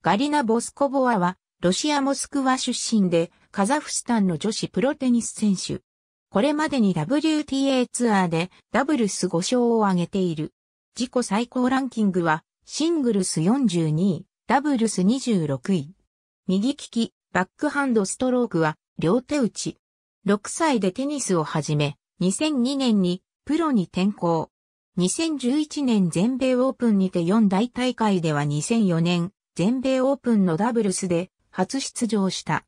ガリナ・ボスコボアは、ロシア・モスクワ出身で、カザフスタンの女子プロテニス選手。これまでに WTA ツアーでダブルス5勝を挙げている。自己最高ランキングは、シングルス42位、ダブルス26位。右利き、バックハンドストロークは、両手打ち。6歳でテニスを始め、2002年にプロに転向。2011年全米オープンにて4大大会では2004年、全米オープンのダブルスで初出場した。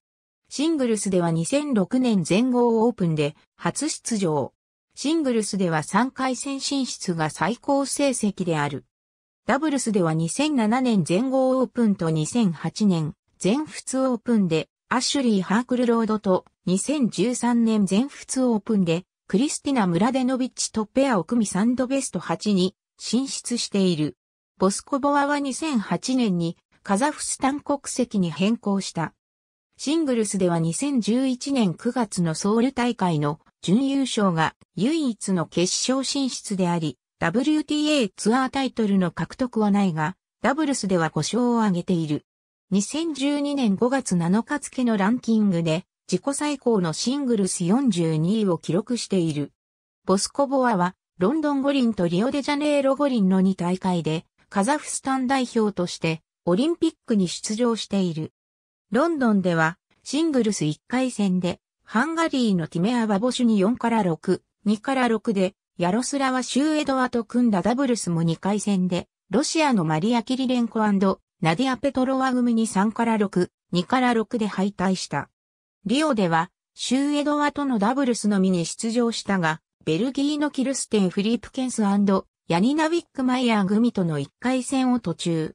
シングルスでは2006年全豪オープンで初出場。シングルスでは3回戦進出が最高成績である。ダブルスでは2007年全豪オープンと2008年全仏オープンでアッシュリー・ハークルロードと2013年全仏オープンでクリスティナ・ムラデノビッチとペアを組みサンドベスト8に進出している。ボスコボワは2008年にカザフスタン国籍に変更した。シングルスでは2011年9月のソウル大会の準優勝が唯一の決勝進出であり、WTA ツアータイトルの獲得はないが、ダブルスでは5勝を挙げている。2012年5月7日付のランキングで、自己最高のシングルス42位を記録している。ボスコボアは、ロンドン五輪とリオデジャネイロ五輪の2大会で、カザフスタン代表としてオリンピックに出場している。ロンドンではシングルス1回戦でハンガリーのティメア・バボシュに4から6、2から6でヤロスラワ・シューエドワと組んだダブルスも2回戦でロシアのマリア・キリレンコナディア・ペトロワ組に3から6、2から6で敗退した。リオでは、シューエドワとのダブルスのみに出場したが、ベルギーのキルステン・フリープケンスヤニナ・ウィックマイヤー組との1回戦を途中、